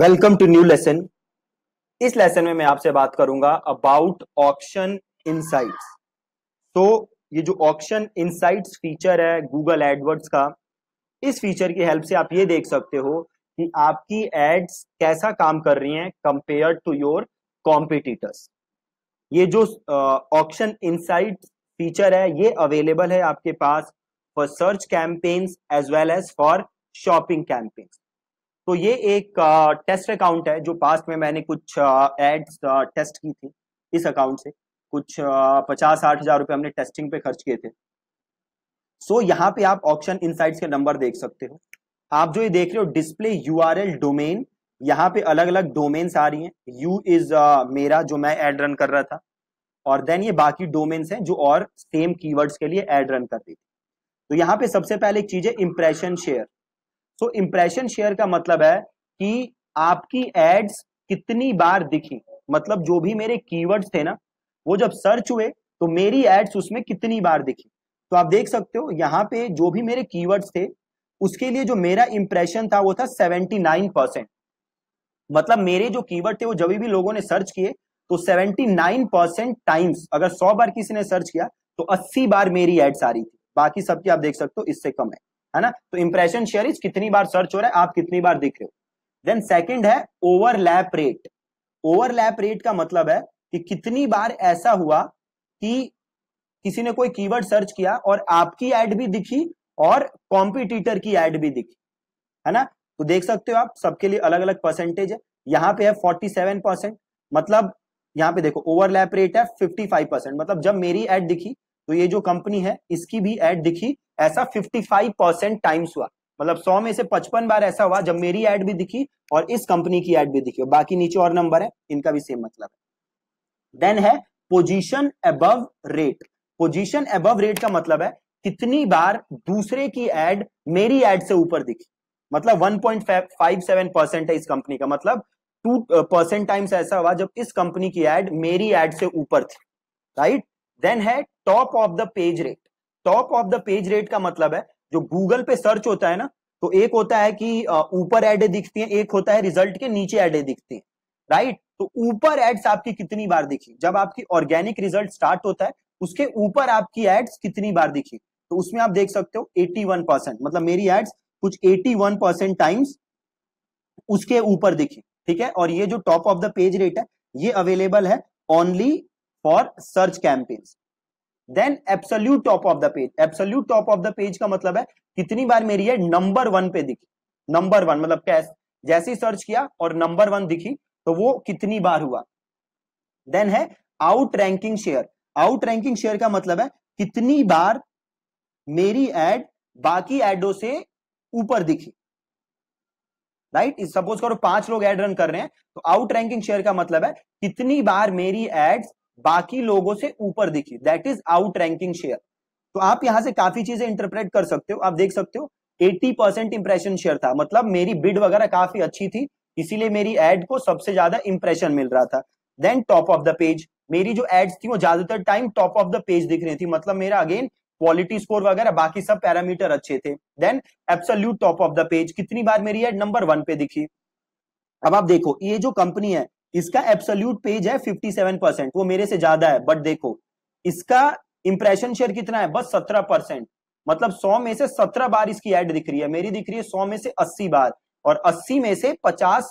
Welcome to new lesson इस lesson में मैं आपसे बात करूंगा अबाउट ऑप्शन इनसाइट्स तो ये जो ऑप्शन इनसाइट्स फीचर है गूगल एडवर्ड्स का इस फीचर की हेल्प से आप ये देख सकते हो कि आपकी एड्स कैसा काम कर रही हैं कंपेयर टू योर कॉम्पिटिटर्स ये जो ऑप्शन इनसाइट फीचर है ये अवेलेबल है आपके पास for search campaigns as well as for shopping campaigns तो ये एक टेस्ट अकाउंट है जो पास्ट में मैंने कुछ एड्स टेस्ट की थी इस अकाउंट से कुछ पचास साठ हजार रुपये हमने टेस्टिंग पे खर्च किए थे सो so, यहाँ पे आप ऑप्शन इनसाइट्स के नंबर देख सकते हो आप जो ये देख रहे हो display U R L domain यहाँ पे अलग अलग डोमेन्स आ रही हैं यू इज मेरा जो मैं एड रन कर रहा था और देन ये बाकी डोमेन्स हैं जो और सेम कीवर्ड्स के लिए एड रन कर रही थी तो यहाँ पे सबसे पहले एक चीज है impression share so impression share का मतलब है कि आपकी एड्स कितनी बार दिखी मतलब जो भी मेरे कीवर्ड्स थे ना वो जब सर्च हुए तो मेरी एड्स उसमें कितनी बार दिखी तो आप देख सकते हो यहाँ पे जो भी मेरे कीवर्ड्स थे उसके लिए जो मेरा इंप्रेशन था वो था 79 परसेंट मतलब मेरे जो कीवर्ड थे वो जब भी लोगों ने सर्च किए तो 79 परसेंट टाइम्स अगर 100 बार किसी ने सर्च किया तो 80 बार मेरी एड्स आ रही थी बाकी सबकी आप देख सकते हो इससे कम है है ना तो इंप्रेशन शेयर इज कितनी बार सर्च हो रहा है आप कितनी बार दिख रहे हो देन सेकंड है ओवरलैप रेट ओवरलैप रेट का मतलब है कि कितनी बार ऐसा हुआ कि किसी ने कोई कीवर्ड सर्च किया और आपकी एड भी दिखी और कॉम्पिटिटर की एड भी दिखी है ना तो देख सकते हो आप सबके लिए अलग अलग परसेंटेज है यहाँ पे है 47 परसेंट मतलब यहाँ पे देखो ओवरलैप रेट है 55 परसेंट मतलब जब मेरी एड दिखी तो ये जो कंपनी है इसकी भी एड दिखी ऐसा 55 परसेंट टाइम्स हुआ मतलब 100 में से 55 बार ऐसा हुआ जब मेरी एड भी दिखी और इस कंपनी की एड भी दिखी और बाकी नीचे और नंबर है इनका भी सेम मतलब है देन है position above rate position above rate का मतलब है कितनी बार दूसरे की एड मेरी एड से ऊपर दिखी मतलब 1.57 परसेंट है इस कंपनी का मतलब टू परसेंट टाइम्स ऐसा हुआ जब इस कंपनी की एड मेरी एड से ऊपर थी राइट देन है top of the page rate top of the page rate का मतलब है जो गूगल पे सर्च होता है ना तो एक होता है कि ऊपर एडे दिखती हैं एक होता है रिजल्ट के नीचे एडें दिखती है राइट तो ऊपर एड्स आपकी कितनी बार दिखी जब आपकी ऑर्गेनिक रिजल्ट स्टार्ट होता है उसके ऊपर आपकी एड्स कितनी बार दिखी तो उसमें आप देख सकते हो 81 परसेंट मतलब मेरी एड्स कुछ 81 परसेंट टाइम्स उसके ऊपर दिखी ठीक है और ये जो top of the page rate है ये अवेलेबल है only for search campaigns then absolute top of the page absolute top of the page का मतलब है कितनी बार मेरी है नंबर वन पे दिखी नंबर वन मतलब कैस जैसे ही सर्च किया और नंबर वन दिखी तो वो कितनी बार हुआ देन है outranking share outranking share का मतलब है कितनी बार मेरी एड बाकी एडो से ऊपर दिखी राइट right? सपोज करो पांच लोग एड रन कर रहे हैं तो आउट रैंकिंग शेयर का मतलब है कितनी बार मेरी एड्स बाकी लोगों से ऊपर दिखी that is outranking share तो आप यहां से काफी चीजें इंटरप्रेट कर सकते हो आप देख सकते हो 80 परसेंट इंप्रेशन शेयर था मतलब मेरी बिड वगैरह काफी अच्छी थी इसीलिए मेरी एड को सबसे ज्यादा इंप्रेशन मिल रहा था then top of the page मेरी जो एड्स थी वो ज्यादातर time top of the page दिख रही थी मतलब मेरा अगेन क्वालिटी स्कोर वगैरह बाकी सब पैरामीटर अच्छे थे then absolute top of the page कितनी बार मेरी एड नंबर वन पे दिखी अब आप देखो ये जो कंपनी है इसका एब्सोल्यूट पेज है 57 परसेंट वो मेरे से ज्यादा है बट देखो इसका इंप्रेशन शेयर कितना है बस 17 परसेंट मतलब 100 में से 17 बार इसकी एड दिख रही है मेरी दिख रही है 100 में से 80 बार और 80 में से 50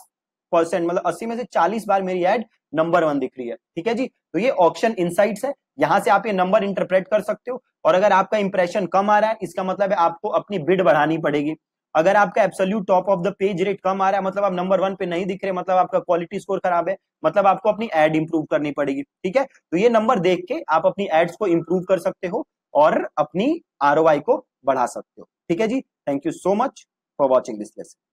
परसेंट मतलब 80 में से 40 बार मेरी एड नंबर वन दिख रही है ठीक है जी तो ये ऑप्शन इनसाइट्स है यहां से आप ये नंबर इंटरप्रेट कर सकते हो और अगर आपका इंप्रेशन कम आ रहा है इसका मतलब है आपको अपनी बिड बढ़ानी पड़ेगी अगर आपका absolute top of the page rate कम आ रहा है मतलब आप नंबर वन पे नहीं दिख रहे मतलब आपका क्वालिटी स्कोर खराब है मतलब आपको अपनी एड इंप्रूव करनी पड़ेगी ठीक है तो ये नंबर देख के आप अपनी एड्स को इंप्रूव कर सकते हो और अपनी आर को बढ़ा सकते हो ठीक है जी thank you so much for watching this lesson